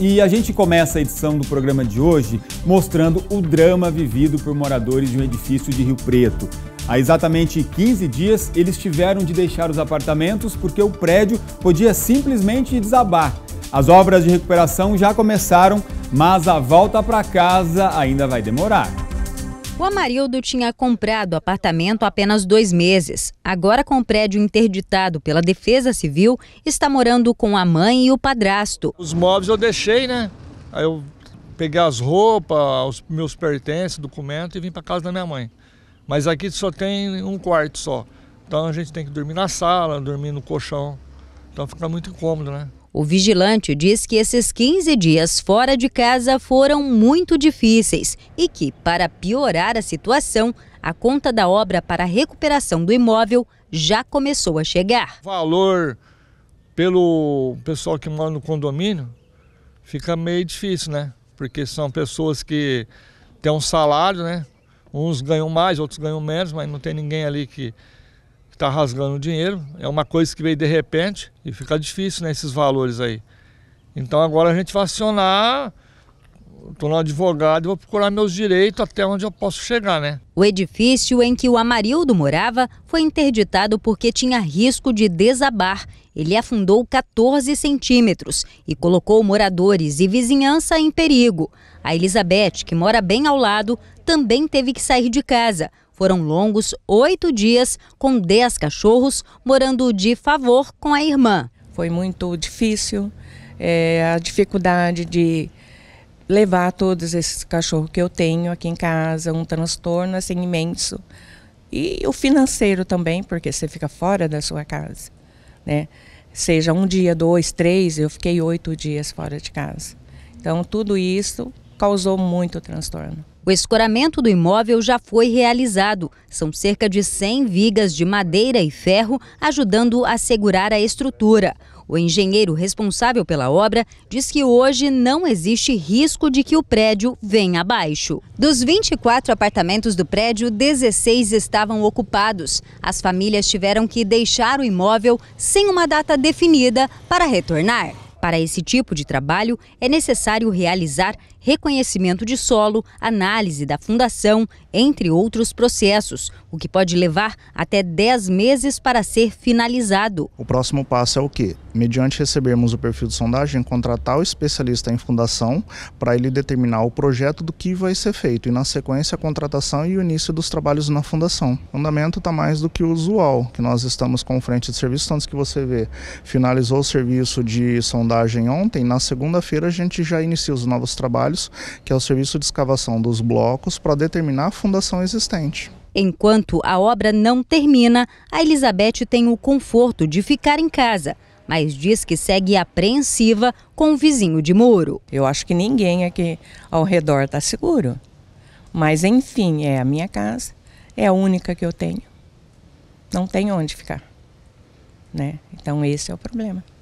E a gente começa a edição do programa de hoje mostrando o drama vivido por moradores de um edifício de Rio Preto. Há exatamente 15 dias, eles tiveram de deixar os apartamentos porque o prédio podia simplesmente desabar. As obras de recuperação já começaram, mas a volta para casa ainda vai demorar. O Amarildo tinha comprado o apartamento há apenas dois meses. Agora, com o prédio interditado pela Defesa Civil, está morando com a mãe e o padrasto. Os móveis eu deixei, né? Aí eu peguei as roupas, os meus pertences, documento e vim para casa da minha mãe. Mas aqui só tem um quarto só. Então a gente tem que dormir na sala, dormir no colchão. Então fica muito incômodo, né? O vigilante diz que esses 15 dias fora de casa foram muito difíceis e que, para piorar a situação, a conta da obra para a recuperação do imóvel já começou a chegar. Valor pelo pessoal que mora no condomínio fica meio difícil, né? Porque são pessoas que têm um salário, né? Uns ganham mais, outros ganham menos, mas não tem ninguém ali que está rasgando dinheiro. É uma coisa que veio de repente e fica difícil né, esses valores aí. Então agora a gente vai acionar, estou no advogado e vou procurar meus direitos até onde eu posso chegar, né? O edifício em que o Amarildo morava foi interditado porque tinha risco de desabar. Ele afundou 14 centímetros e colocou moradores e vizinhança em perigo. A Elizabeth, que mora bem ao lado, também teve que sair de casa foram longos oito dias com dez cachorros morando de favor com a irmã. Foi muito difícil é, a dificuldade de levar todos esses cachorros que eu tenho aqui em casa, um transtorno assim imenso. E o financeiro também, porque você fica fora da sua casa, né? Seja um dia, dois, três, eu fiquei oito dias fora de casa. Então tudo isso causou muito transtorno. O escoramento do imóvel já foi realizado. São cerca de 100 vigas de madeira e ferro, ajudando a segurar a estrutura. O engenheiro responsável pela obra diz que hoje não existe risco de que o prédio venha abaixo. Dos 24 apartamentos do prédio, 16 estavam ocupados. As famílias tiveram que deixar o imóvel sem uma data definida para retornar. Para esse tipo de trabalho, é necessário realizar reconhecimento de solo, análise da fundação, entre outros processos, o que pode levar até 10 meses para ser finalizado. O próximo passo é o quê? Mediante recebermos o perfil de sondagem, contratar o especialista em fundação para ele determinar o projeto do que vai ser feito e, na sequência, a contratação e o início dos trabalhos na fundação. O fundamento está mais do que o usual, que nós estamos com frente de serviço, tanto que você vê, finalizou o serviço de sondagem sondagem ontem, na segunda-feira a gente já inicia os novos trabalhos, que é o serviço de escavação dos blocos para determinar a fundação existente. Enquanto a obra não termina, a Elizabeth tem o conforto de ficar em casa, mas diz que segue apreensiva com o vizinho de muro. Eu acho que ninguém aqui ao redor está seguro. Mas enfim, é a minha casa, é a única que eu tenho. Não tem onde ficar, né? Então esse é o problema.